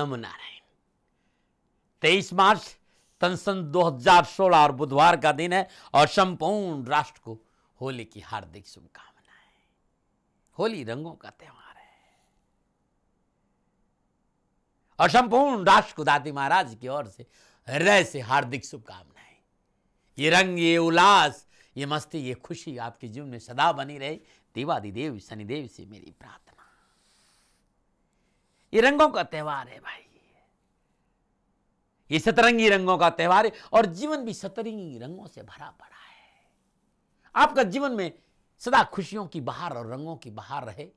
नमो नारायण तेईस मार्च तन सन दो और बुधवार का दिन है और संपूर्ण राष्ट्र को होली की हार्दिक शुभकामनाएं होली रंगों का त्यौहार है और संपूर्ण राष्ट्र को दादी महाराज की ओर से हृदय से हार्दिक शुभकामनाएं ये रंग ये उल्लास ये मस्ती ये खुशी आपके जीवन में सदा बनी रहे देवादिदेव शनिदेव से मेरी प्रार्थना ये रंगों का त्यौहार है भाई ये सतरंगी रंगों का त्यौहार है और जीवन भी सतरंगी रंगों से भरा पड़ा है आपका जीवन में सदा खुशियों की बहार और रंगों की बहार रहे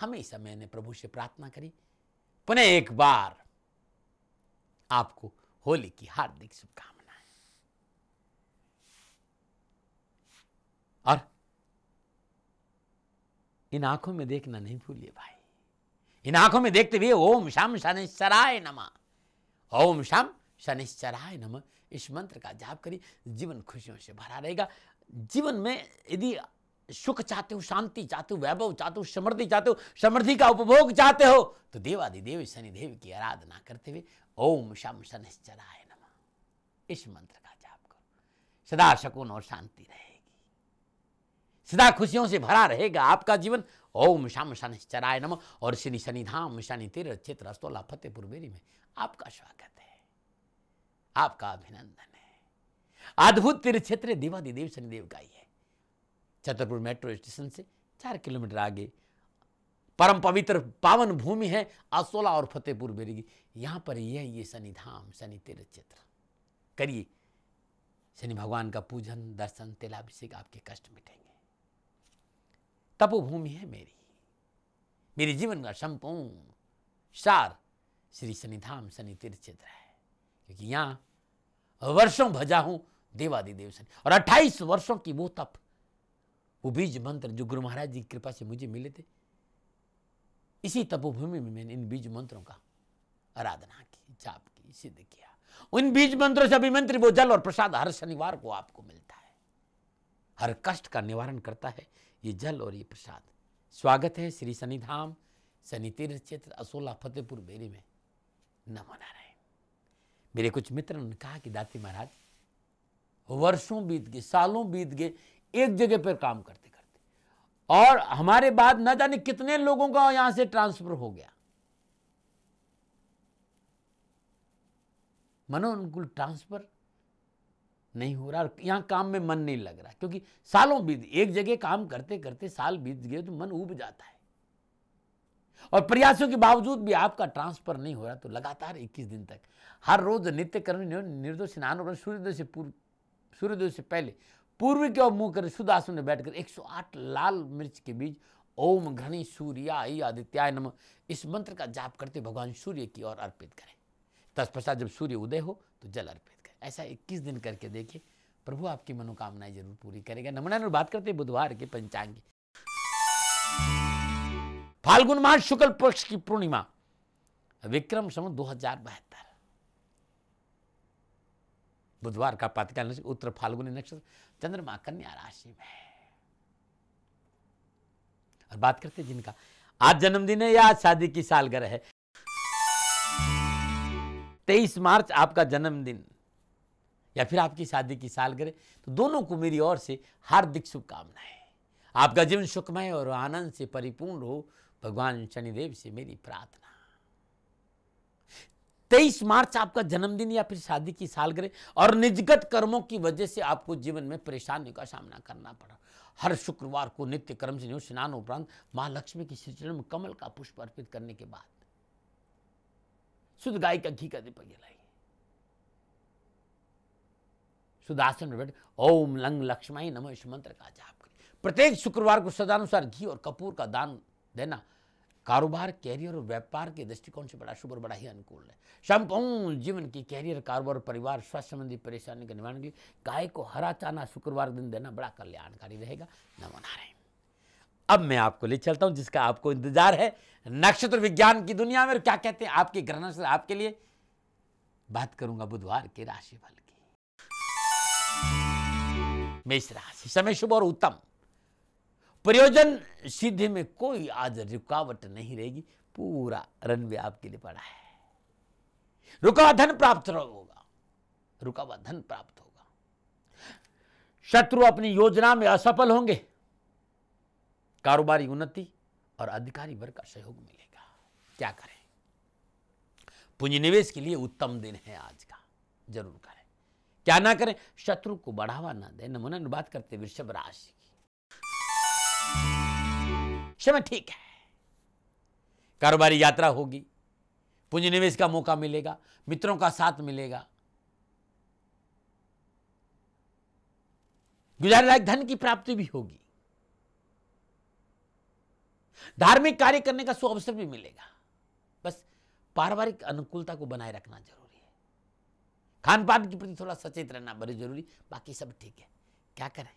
हमेशा मैंने प्रभु से प्रार्थना करी पुनः एक बार आपको होली की हार्दिक शुभकामनाएं और इन आंखों में देखना नहीं भूलिए भाई इन आंखों में देखते हुए ओम शाम शनिश्चराय नम ओम शाम शनिश्चराय नम इस मंत्र का जाप करिए जीवन खुशियों से भरा रहेगा जीवन में यदि सुख चाहते हो शांति चाहते हो वैभव चाहते हो समृद्धि चाहते हो समृद्धि का उपभोग चाहते हो तो देवादि देव शनिदेव की आराधना करते हुए ओम शम शनिश्चराय नम इस मंत्र का जाप करो सदा शकुन और शांति रहे सदा खुशियों से भरा रहेगा आपका जीवन ओम शाम शनिश्चराय नम और शनि शनिधाम शनि तीर चित्र अस्तोला फतेहपुर बेरी में आपका स्वागत है आपका अभिनंदन है अद्भुत तीर्थ क्षेत्र देव शनिदेव का ही है छतरपुर मेट्रो स्टेशन से चार किलोमीटर आगे परम पवित्र पावन भूमि है असोला और फतेहपुर बेरी की यहाँ पर यह ये शनिधाम शनि तीर्थ क्षेत्र करिए शनि भगवान का पूजन दर्शन तेलाभिषेक आपके कष्ट मिटेंगे तपोभूमि है मेरी मेरे जीवन का संपूर्ण सार श्री सनिधाम सनि तीर्थ क्षेत्र है क्योंकि यहाँ वर्षों भजा हूँ देवादिदेव सनि और 28 वर्षों की वो तप वो बीज मंत्र जो गुरु महाराज जी की कृपा से मुझे मिले थे इसी तपोभूमि में मैंने इन बीज मंत्रों का आराधना की जाप की सिद्ध किया उन बीज मंत्रों से अभिमंत्री वो जल और प्रसाद हर शनिवार को आपको मिलता है हर कष्ट का निवारण करता है ये जल और ये प्रसाद स्वागत है श्री सनिधाम सनी तीर्थ क्षेत्र असोला फतेहपुर बेरी में न मना रहे मेरे कुछ मित्र ने कहा कि दाती महाराज वर्षों बीत गए सालों बीत गए एक जगह पर काम करते करते और हमारे बाद न जाने कितने लोगों का यहां से ट्रांसफर हो गया मनोनुकूल ट्रांसफर नहीं हो रहा और यहाँ काम में मन नहीं लग रहा क्योंकि सालों बीत एक जगह काम करते करते साल बीत गए तो मन उब जाता है और प्रयासों के बावजूद भी आपका ट्रांसफर नहीं हो रहा तो लगातार 21 दिन तक हर रोज नित्य कर्म निर्दोष स्नान और सूर्योदय से पूर्व सूर्योदय से पहले पूर्व की ओर मुंह कर शुद्ध आसन में बैठकर 108 लाल मिर्च के बीज ओम घृणी आई आदित्याय नम इस मंत्र का जाप करते भगवान सूर्य की ओर अर्पित करें तत्पश्चात जब सूर्य उदय हो तो जल अर्पित ऐसा 21 दिन करके देखिए प्रभु आपकी मनोकामनाएं जरूर पूरी करेगा नमनानुर बात करते हैं बुधवार के पंचांग फाल्गुन माह शुक्ल पक्ष की पूर्णिमा विक्रम सम दो हजार बुधवार का पातिकाल नक्षत्र उत्तर फाल्गुनी नक्षत्र चंद्रमा कन्या राशि में और बात करते जिनका आज जन्मदिन है या आज शादी की सालगर है तेईस मार्च आपका जन्मदिन या फिर आपकी शादी की सालगिरह तो दोनों को मेरी ओर से हार्दिक शुभकामनाएं आपका जीवन सुखमय और आनंद से परिपूर्ण हो भगवान शनिदेव से मेरी प्रार्थना तेईस मार्च आपका जन्मदिन या फिर शादी की सालगिरह और निजगत कर्मों की वजह से आपको जीवन में परेशानियों का सामना करना पड़ा हर शुक्रवार को नित्य कर्म से स्नान उपरांत मां लक्ष्मी के श्रीचरण में कमल का पुष्प अर्पित करने के बाद शुद्ध गाय का घी का दीपक जलाए सुदासन ओम लंग लक्ष्मी नमो इस मंत्र का जाप करें प्रत्येक शुक्रवार को सदानुसार घी और कपूर का दान देना कारोबार कैरियर और व्यापार के दृष्टिकोण से बड़ा शुभ और बड़ा ही अनुकूल है संपूर्ण जीवन की कैरियर कारोबार परिवार स्वास्थ्य संबंधी परेशानी के निवारण के लिए गाय को हरा चाना शुक्रवार दिन देना बड़ा कल्याणकारी रहेगा नमो नारायण अब मैं आपको ले चलता हूं जिसका आपको इंतजार है नक्षत्र विज्ञान की दुनिया में और क्या कहते हैं आपके ग्रहण से आपके लिए बात करूंगा बुधवार के राशिफल मेष राशि समय शुभ और उत्तम प्रयोजन सिद्धि में कोई आज रुकावट नहीं रहेगी पूरा रनवे आपके लिए पड़ा है रुका धन प्राप्त होगा रुका हुआ धन प्राप्त होगा शत्रु अपनी योजना में असफल होंगे कारोबारी उन्नति और अधिकारी वर्ग का सहयोग मिलेगा क्या करें पूंजी निवेश के लिए उत्तम दिन है आज का जरूर करें क्या ना करें शत्रु को बढ़ावा ना दें नमूना अनुवाद करते वृषभ राशि की समय ठीक है कारोबारी यात्रा होगी पूंजी निवेश का मौका मिलेगा मित्रों का साथ मिलेगा गुजार लायक धन की प्राप्ति भी होगी धार्मिक कार्य करने का सुअवसर भी मिलेगा बस पारिवारिक अनुकूलता को बनाए रखना जरूर खान पान के प्रति थोड़ा सचेत रहना बड़ी जरूरी बाकी सब ठीक है क्या करें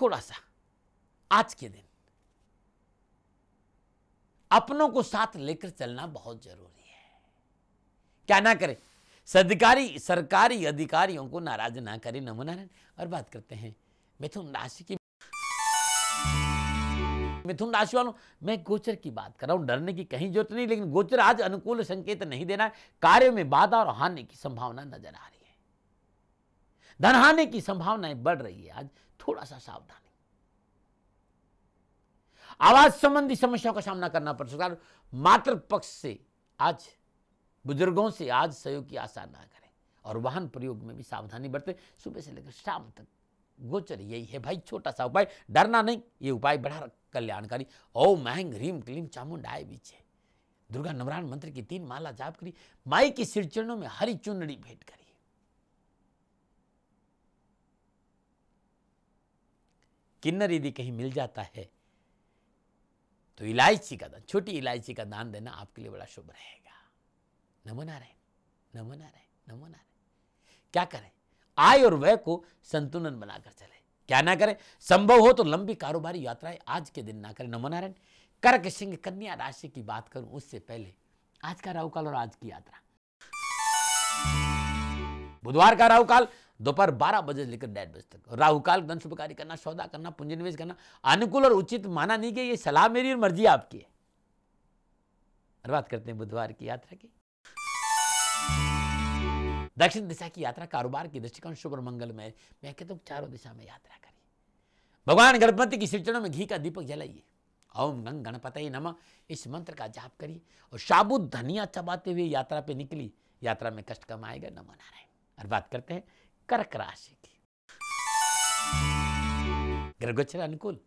थोड़ा सा आज के दिन अपनों को साथ लेकर चलना बहुत जरूरी है क्या ना करें सदकारी सरकारी अधिकारियों को नाराज ना करें नमो नारायण और बात करते हैं मिथुन राशि की मिथुन राशि वालों मैं गोचर की बात कर रहा हूं डरने की कहीं जरूरत नहीं लेकिन गोचर आज अनुकूल संकेत नहीं देना है कार्य में बाधा और हानि की संभावना नजर आ रही है धन हानि की संभावनाएं बढ़ रही है आज थोड़ा सा सावधानी आवाज संबंधी समस्याओं का सामना करना पड़ सकता है मातृ पक्ष से आज बुजुर्गों से आज सहयोग की आशा ना करें और वाहन प्रयोग में भी सावधानी बरतें सुबह से लेकर शाम तक गोचर यही है भाई छोटा सा उपाय डरना नहीं ये उपाय बड़ा कल्याणकारी ओ महंग ह्रीम क्लीम चामुंडाए बीचे दुर्गा नवरान मंत्र की तीन माला जाप करी माई की सिरचरणों में हरी चुनड़ी भेंट करी किन्नर यदि कहीं मिल जाता है तो इलायची का दान छोटी इलायची का दान देना आपके लिए बड़ा शुभ रहेगा नमो नारायण नमो नारायण नमो नारायण क्या करें आय और व्यय को संतुलन बनाकर चले क्या ना करें संभव हो तो लंबी कारोबारी यात्राएं आज के दिन ना करें नमो नारायण कर्क सिंह कन्या राशि की बात करूं उससे पहले आज का राहुकाल और आज की यात्रा बुधवार का राहुकाल दोपहर बारह बजे लेकर डेढ़ बजे तक राहुकाल धन शुभ कार्य करना सौदा करना पूंजी निवेश करना अनुकूल और उचित माना नहीं गया ये सलाह मेरी और मर्जी आपकी है और बात करते हैं बुधवार की यात्रा की दक्षिण दिशा की यात्रा कारोबार की दृष्टिकोण शुभ और में मैं कहता हूँ चारों दिशा में यात्रा करिए भगवान गणपति की सिरचनों में घी का दीपक जलाइए ओम गंग गणपत नम इस मंत्र का जाप करिए और साबुत धनिया चबाते हुए यात्रा पे निकली यात्रा में कष्ट कम आएगा नमो नारायण और बात करते हैं कर्क राशि की ग्रहगोचर अनुकूल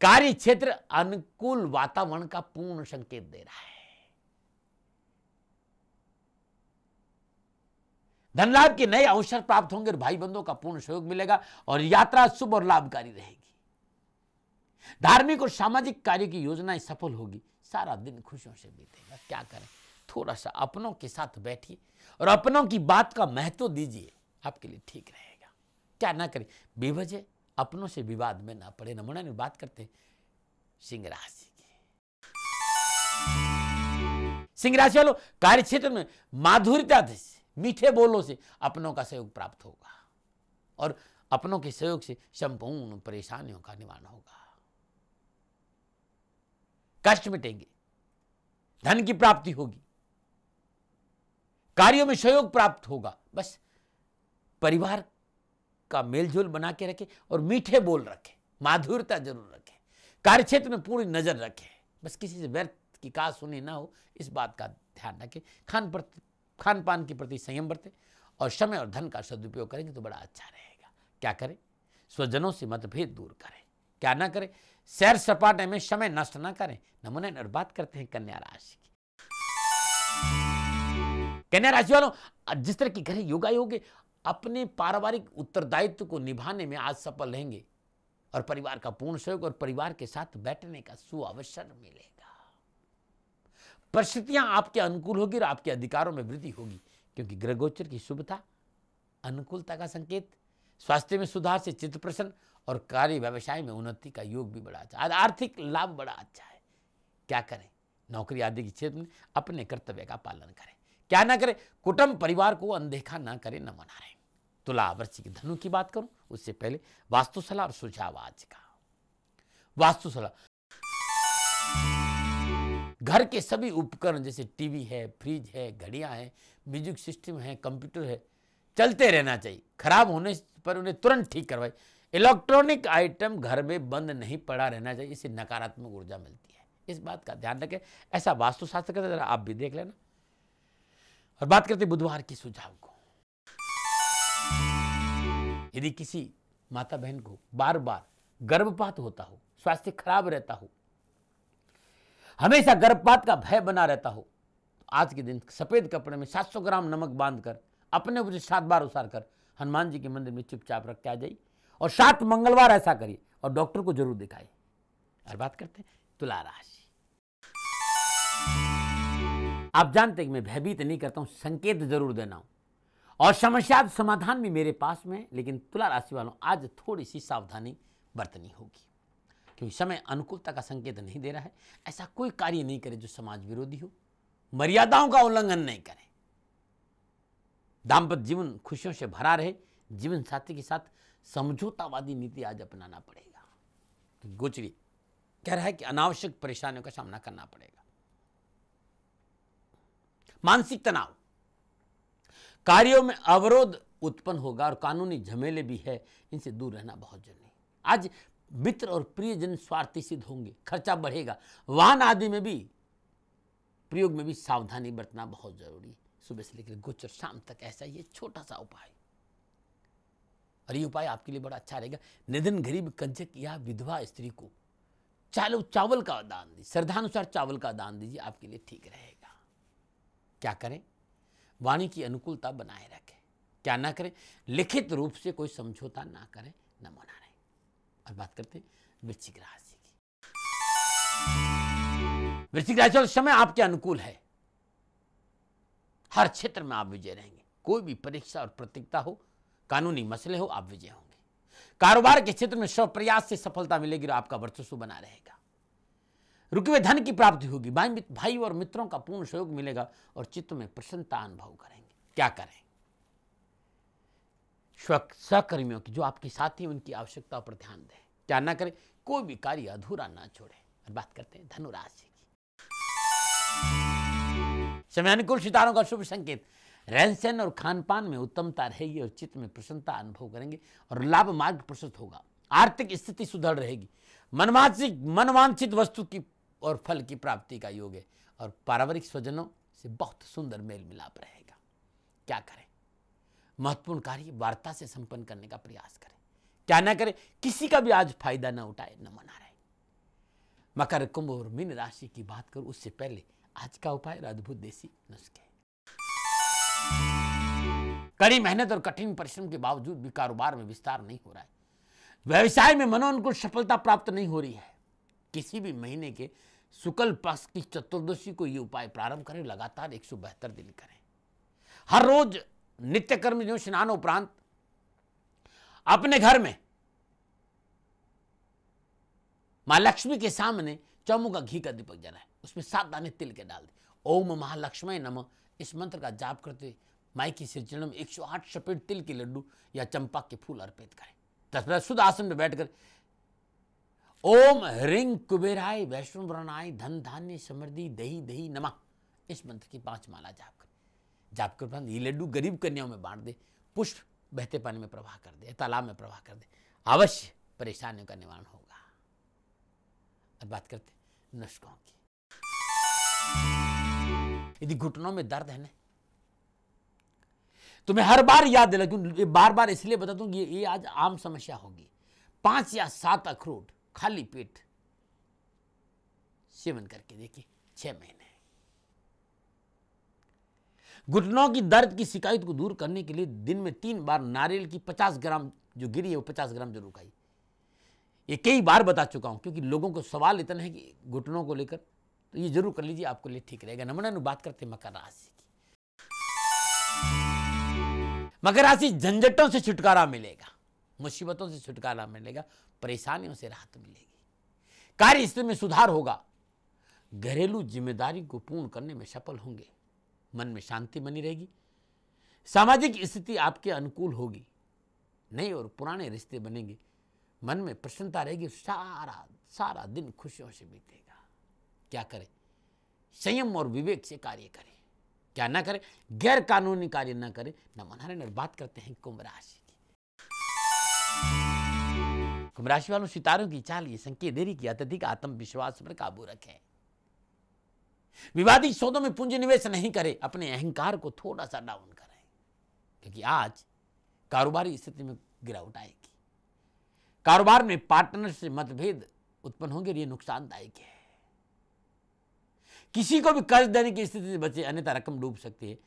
कार्य क्षेत्र अनुकूल वातावरण का पूर्ण संकेत दे रहा है धन लाभ के नए अवसर प्राप्त होंगे और भाई बंधुओं का पूर्ण सहयोग मिलेगा और यात्रा शुभ और लाभकारी रहेगी धार्मिक और सामाजिक कार्य की योजनाएं सफल होगी सारा दिन खुशियों से बीतेगा क्या करें थोड़ा सा अपनों के साथ बैठिए और अपनों की बात का महत्व दीजिए आपके लिए ठीक रहेगा क्या ना करें बेवजह अपनों से विवाद में ना पड़े नमोना में बात करते हैं सिंह राशि की सिंह राशि वालों कार्य क्षेत्र में माधुर्यता मीठे बोलों से अपनों का सहयोग प्राप्त होगा और अपनों के सहयोग से संपूर्ण परेशानियों का निवारण होगा कष्ट मिटेंगे धन की प्राप्ति होगी कार्यों में सहयोग प्राप्त होगा बस परिवार का मेलजोल बना के रखे और मीठे बोल रखे माधुरता जरूर रखे कार्यक्षेत्र में पूरी नजर रखे बस किसी से व्यर्थ की का सुनी ना हो इस बात का ध्यान रखें खान पर खान पान के प्रति संयम बरतें और समय और धन का सदुपयोग करेंगे तो बड़ा अच्छा रहेगा क्या करें स्वजनों से मतभेद दूर करें क्या ना करें सैर सपाटे में समय नष्ट ना करें नमूने और बात करते हैं कन्या राशि की कन्या राशि वालों जिस तरह की घरे योगा योगे अपने पारिवारिक उत्तरदायित्व को निभाने में आज सफल रहेंगे और परिवार का पूर्ण सहयोग और परिवार के साथ बैठने का सुअवसर मिलेगा परिस्थितियां आपके अनुकूल होगी और आपके अधिकारों में वृद्धि होगी क्योंकि ग्रहगोचर की शुभता अनुकूलता का संकेत स्वास्थ्य में सुधार से चित्त प्रसन्न और कार्य व्यवसाय में उन्नति का योग भी बड़ा अच्छा है आर्थिक लाभ बड़ा अच्छा है क्या करें नौकरी आदि के क्षेत्र में अपने कर्तव्य का पालन करें क्या ना करें कुटुंब परिवार को अनदेखा ना करें न मना रहे तुला के धनु की बात करूं उससे पहले वास्तुशला और सुझाव आज का वास्तुशला घर के सभी उपकरण जैसे टीवी है फ्रिज है घड़ियां हैं म्यूजिक सिस्टम है कंप्यूटर है चलते रहना चाहिए खराब होने पर उन्हें तुरंत ठीक करवाए इलेक्ट्रॉनिक आइटम घर में बंद नहीं पड़ा रहना चाहिए इससे नकारात्मक ऊर्जा मिलती है इस बात का ध्यान रखें ऐसा वास्तुशास्त्र का जरा आप भी देख लेना और बात करते बुधवार के सुझाव को यदि किसी माता बहन को बार बार गर्भपात होता हो स्वास्थ्य खराब रहता हो हमेशा गर्भपात का भय बना रहता हो तो आज के दिन सफ़ेद कपड़े में 700 ग्राम नमक बांधकर अपने ऊपर सात बार उसार कर हनुमान जी के मंदिर में चुपचाप रख के आ जाइए और सात मंगलवार ऐसा करिए और डॉक्टर को जरूर दिखाइए और बात करते हैं तुला राशि आप जानते हैं कि मैं भयभीत नहीं करता हूँ संकेत जरूर देना हूँ और समस्या समाधान भी मेरे पास में है लेकिन तुला राशि वालों आज थोड़ी सी सावधानी बरतनी होगी क्योंकि समय अनुकूलता का संकेत नहीं दे रहा है ऐसा कोई कार्य नहीं करे जो समाज विरोधी हो मर्यादाओं का उल्लंघन नहीं करें दाम्पत्य जीवन खुशियों से भरा रहे जीवन साथी के साथ समझौतावादी नीति आज अपनाना पड़ेगा गोचरी कह रहा है कि अनावश्यक परेशानियों का सामना करना पड़ेगा मानसिक तनाव कार्यों में अवरोध उत्पन्न होगा और कानूनी झमेले भी है इनसे दूर रहना बहुत जरूरी आज मित्र और प्रियजन स्वार्थी सिद्ध होंगे खर्चा बढ़ेगा वाहन आदि में भी प्रयोग में भी सावधानी बरतना बहुत जरूरी है सुबह से लेकर गोचर शाम तक ऐसा ये छोटा सा उपाय और ये उपाय आपके लिए बड़ा अच्छा रहेगा निधन गरीब कंजक या विधवा स्त्री को चालो चावल का दान दीजिए श्रद्धानुसार चावल का दान दीजिए आपके लिए ठीक रहेगा क्या करें वाणी की अनुकूलता बनाए रखें क्या ना करें लिखित रूप से कोई समझौता ना करें न मना अब तो बात करते हैं वृश्चिक राशि की वृश्चिक राशि और समय आपके अनुकूल है हर क्षेत्र में आप विजय रहेंगे कोई भी परीक्षा और प्रतियोगिता हो कानूनी मसले हो आप विजय होंगे कारोबार के क्षेत्र में स्व प्रयास से सफलता मिलेगी और आपका वर्चस्व बना रहेगा रुके हुए धन की प्राप्ति होगी भाई और मित्रों का पूर्ण सहयोग मिलेगा और चित्त में प्रसन्नता अनुभव करेंगे क्या करें सहकर्मियों की जो आपके साथी हैं उनकी आवश्यकता पर ध्यान दें क्या ना करें कोई भी कार्य अधूरा ना छोड़े और बात करते हैं धनुराशि की की समयानुकूल सितारों का शुभ संकेत रहन सहन और खान पान में उत्तमता रहेगी और चित्त में प्रसन्नता अनुभव करेंगे और लाभ मार्ग प्रशस्त होगा आर्थिक स्थिति सुदृढ़ रहेगी मनवांचित मनवांचित वस्तु की और फल की प्राप्ति का योग है और पारिवारिक स्वजनों से बहुत सुंदर मेल मिलाप रहेगा क्या करें महत्वपूर्ण कार्य वार्ता से संपन्न करने का प्रयास करें क्या ना करें किसी का भी आज फायदा ना उठाए न मना रहे मकर कुंभ और मीन राशि की बात करो उससे पहले आज का उपाय अद्भुत देसी नुस्खे कड़ी मेहनत और कठिन परिश्रम के बावजूद भी कारोबार में विस्तार नहीं हो रहा है व्यवसाय में मनोअनुकूल सफलता प्राप्त नहीं हो रही है किसी भी महीने के शुक्ल पक्ष की चतुर्दशी को यह उपाय प्रारंभ करें लगातार एक दिन करें हर रोज नित्य कर्म जो स्नान उपरांत अपने घर में मां लक्ष्मी के सामने चौमू का घी का दीपक जलाए उसमें सात दाने तिल के डाल दे ओम महालक्ष्मी नम इस मंत्र का जाप करते माई की सिर चरण में एक सौ आठ सफेद तिल के लड्डू या चंपा के फूल अर्पित करें दस शुद्ध आसन में बैठकर ओम रिंग कुबेराय वैष्णव वर्णाय धन धान्य समृद्धि दही दही नमः इस मंत्र की पांच माला जाप जाप कर उपरांत ये लड्डू गरीब कन्याओं में बांट दे पुष्प बहते पानी में प्रवाह कर दे तालाब में प्रवाह कर दे अवश्य परेशानियों का निवारण होगा अब बात करते नुस्खों की यदि घुटनों में दर्द है ना तो मैं हर बार याद क्यों बार बार इसलिए बता दूं कि ये आज आम समस्या होगी पांच या सात अखरोट खाली पेट सेवन करके देखिए छह महीने घुटनों की दर्द की शिकायत को दूर करने के लिए दिन में तीन बार नारियल की पचास ग्राम जो गिरी है वो पचास ग्राम जरूर खाई ये कई बार बता चुका हूँ क्योंकि लोगों को सवाल इतना है कि घुटनों को लेकर तो ये जरूर कर लीजिए आपके लिए ठीक रहेगा नमन बात करते हैं मकर राशि की मकर राशि झंझटों से छुटकारा मिलेगा मुसीबतों से छुटकारा मिलेगा परेशानियों से राहत मिलेगी कार्य स्थिति में सुधार होगा घरेलू जिम्मेदारी को पूर्ण करने में सफल होंगे मन में शांति बनी रहेगी सामाजिक स्थिति आपके अनुकूल होगी नए और पुराने रिश्ते बनेंगे मन में प्रसन्नता रहेगी सारा सारा दिन खुशियों से बीतेगा क्या करें संयम और विवेक से कार्य करें क्या ना करें गैर कानूनी कार्य ना करें ना मनारण और बात करते हैं कुंभ राशि की कुंभ राशि वालों सितारों की चाल ये संकेत देरी की अत्यधिक आत्मविश्वास पर काबू रखें विवादित सौदों में पूंजी निवेश नहीं करें अपने अहंकार को थोड़ा सा डाउन करें क्योंकि आज कारोबारी स्थिति में गिरावट आएगी कारोबार में पार्टनर से मतभेद उत्पन्न होंगे ये नुकसानदायक है किसी को भी कर्ज देने की स्थिति से बचे अन्यथा रकम डूब सकती है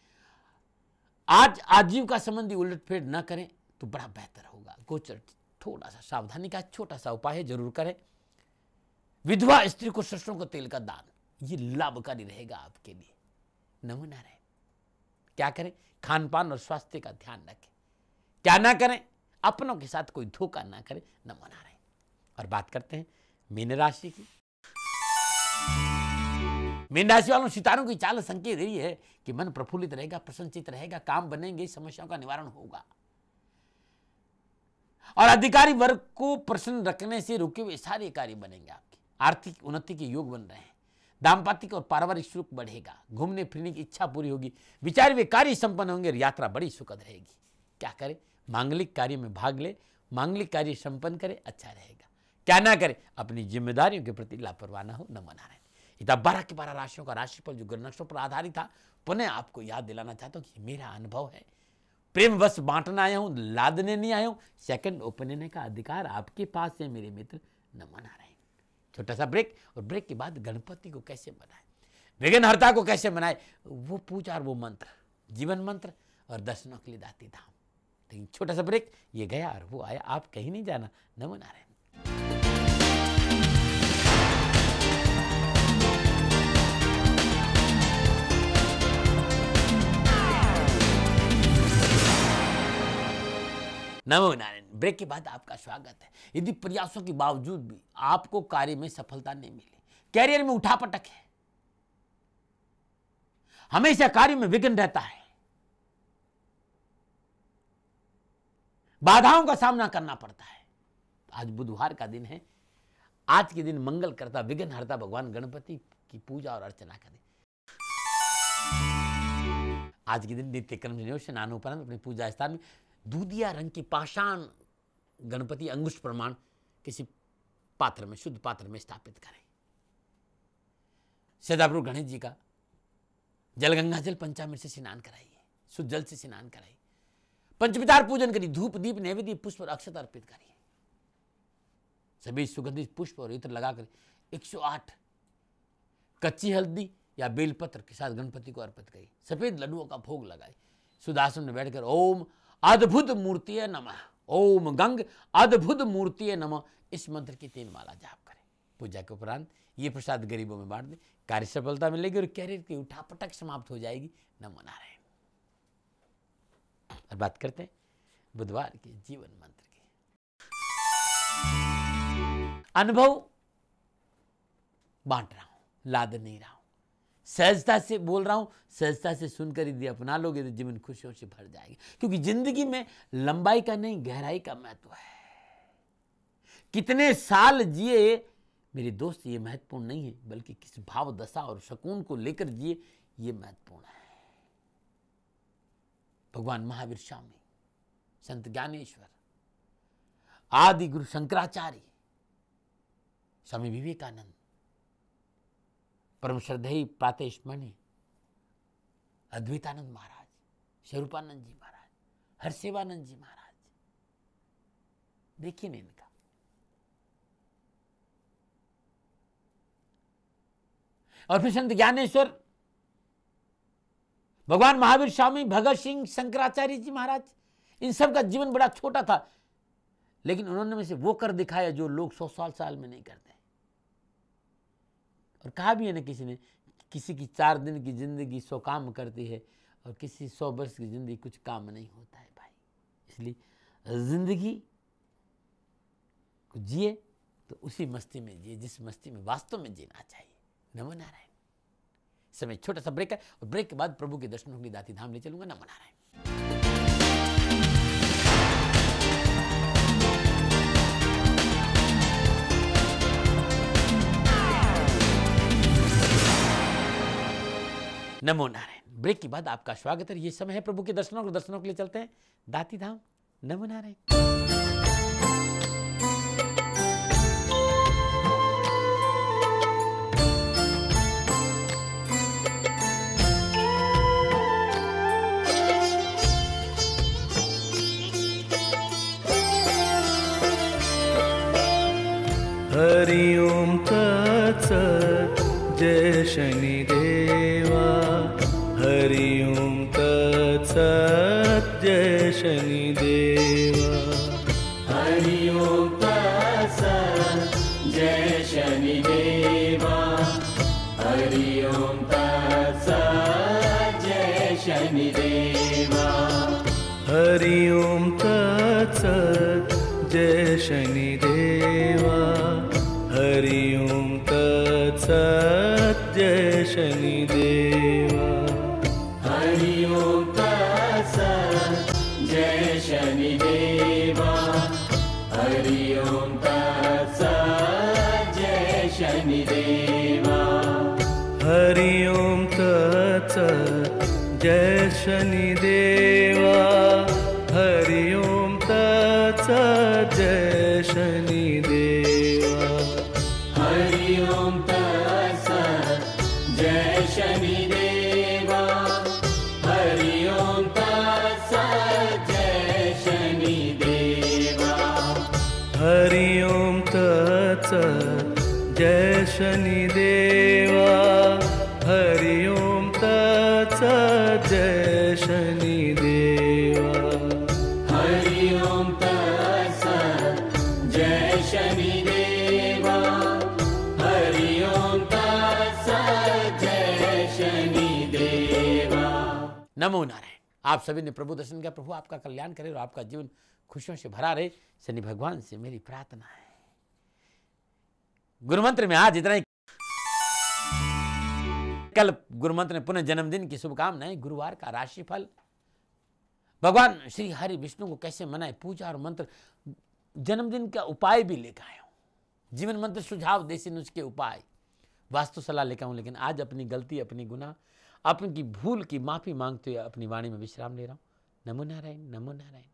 आज आजीविका संबंधी उलटफेर न करें तो बड़ा बेहतर होगा गोचर थोड़ा सा सावधानी का छोटा सा उपाय है जरूर करें विधवा स्त्री को सरसों को तेल का दान ये लाभकारी रहेगा आपके लिए नमूना रहे क्या करें खान पान और स्वास्थ्य का ध्यान रखें क्या ना करें अपनों के साथ कोई धोखा ना करें नमूना रहे और बात करते हैं मीन राशि की मीन राशि वालों सितारों की चाल संकेत यही है कि मन प्रफुल्लित रहेगा प्रसन्नचित रहेगा काम बनेंगे समस्याओं का निवारण होगा और अधिकारी वर्ग को प्रसन्न रखने से रुके हुए सारे कार्य बनेंगे आपके आर्थिक उन्नति के योग बन रहे हैं दाम्पत्य और पारिवारिक सुख बढ़ेगा घूमने फिरने की इच्छा पूरी होगी विचार वे कार्य संपन्न होंगे और यात्रा बड़ी सुखद रहेगी क्या करें मांगलिक कार्य में भाग ले मांगलिक कार्य संपन्न करे अच्छा रहेगा क्या ना करे अपनी जिम्मेदारियों के प्रति लापरवाह ना हो न मना रहे इतना बारह के बारह राशियों का राशिफल जो ग्रह पर आधारित था पुनः आपको याद दिलाना चाहता हूँ कि मेरा अनुभव है प्रेम वश बांटना आया हूँ लादने नहीं आया हूँ सेकंड ओपिनियन का अधिकार आपके पास है मेरे मित्र न मना रहे छोटा सा ब्रेक और ब्रेक के बाद गणपति को कैसे मनाए विघ्नहर्ता को कैसे मनाए वो पूजा और वो मंत्र जीवन मंत्र और दर्शनों के लिए दाती धाम छोटा सा ब्रेक ये गया और वो आया आप कहीं नहीं जाना नमन आ रहे नारायण ब्रेक के बाद आपका स्वागत है यदि प्रयासों के बावजूद भी आपको कार्य में सफलता नहीं मिली कैरियर में उठा पटक है हमेशा कार्य में विघ्न रहता है बाधाओं का सामना करना पड़ता है आज बुधवार का दिन है आज के दिन मंगल करता विघ्न हरता भगवान गणपति की पूजा और अर्चना करें आज के दिन नित्य कर्म स्नान उपरांत अपने पूजा स्थान में दूधिया रंग की पाषाण गणपति अंगुष्ठ प्रमाण किसी पात्र में शुद्ध पात्र में स्थापित करें सदाप्रभु गणेश जी का जल गंगा जल पंचामृत से स्नान कराइए शुद्ध जल से स्नान कराइए पंचवितार पूजन करिए धूप दीप नैवेद्य पुष्प और अक्षत अर्पित करिए सभी सुगंधित पुष्प और इत्र लगाकर 108 कच्ची हल्दी या बेलपत्र के साथ गणपति को अर्पित करिए सफेद लड्डुओं का भोग लगाए सुदासन में बैठकर ओम अद्भुत मूर्ति नमः ओम गंग अद्भुत मूर्ति नमः इस मंत्र की तीन माला जाप करें पूजा के उपरांत ये प्रसाद गरीबों में बांट दें कार्य सफलता मिलेगी और कैरियर की उठापटक समाप्त हो जाएगी नमो नारायण और बात करते हैं बुधवार के जीवन मंत्र की अनुभव बांट रहा हूं लाद नहीं रहा हूं सहजता से बोल रहा हूँ सहजता से सुनकर यदि अपना लोगे तो जीवन खुशियों से भर जाएगा क्योंकि जिंदगी में लंबाई का नहीं गहराई का महत्व है कितने साल जिए मेरे दोस्त ये महत्वपूर्ण नहीं है बल्कि किस भाव दशा और शकून को लेकर जिए ये महत्वपूर्ण है भगवान महावीर स्वामी संत ज्ञानेश्वर आदि गुरु शंकराचार्य स्वामी विवेकानंद परम श्रद्धेय मणि अद्वितानंद महाराज स्वरूपानंद जी महाराज हरसेवानंद जी महाराज देखिए ना इनका और फिर संत ज्ञानेश्वर भगवान महावीर स्वामी भगत सिंह शंकराचार्य जी महाराज इन सब का जीवन बड़ा छोटा था लेकिन उन्होंने में से वो कर दिखाया जो लोग सौ साल साल में नहीं करते और कहा भी है ना किसी ने किसी की चार दिन की ज़िंदगी सौ काम करती है और किसी सौ वर्ष की ज़िंदगी कुछ काम नहीं होता है भाई इसलिए ज़िंदगी को जिए तो उसी मस्ती में जिए जिस मस्ती में वास्तव में जीना चाहिए नमो नारायण समय छोटा सा ब्रेक है और ब्रेक के बाद प्रभु के दर्शन होंगे दाती धाम ले चलूंगा नमो नारायण नमो नारायण ब्रेक के बाद आपका स्वागत है ये समय है प्रभु के दर्शनों और दर्शनों के लिए चलते हैं दाती धाम नमो नारायण हरिओम ಶನಿ स जय नमो नारायण आप सभी ने प्रभु दर्शन किया प्रभु आपका कल्याण करे और आपका जीवन खुशियों से भरा रहे शनि भगवान से मेरी प्रार्थना है गुरुमंत्र में आज इतना ही कल गुरुमंत्र ने पुनः जन्मदिन की शुभकामनाएं गुरुवार का राशिफल भगवान श्री हरि विष्णु को कैसे मनाए पूजा और मंत्र जन्मदिन का उपाय भी लेकर आया हूँ जीवन मंत्र सुझाव देसी नुस्खे उपाय वास्तु सलाह लेकर आऊँ लेकिन आज अपनी गलती अपनी गुना अपन की भूल की माफ़ी मांगते हुए अपनी वाणी में विश्राम ले रहा हूँ नमो नारायण नमो नारायण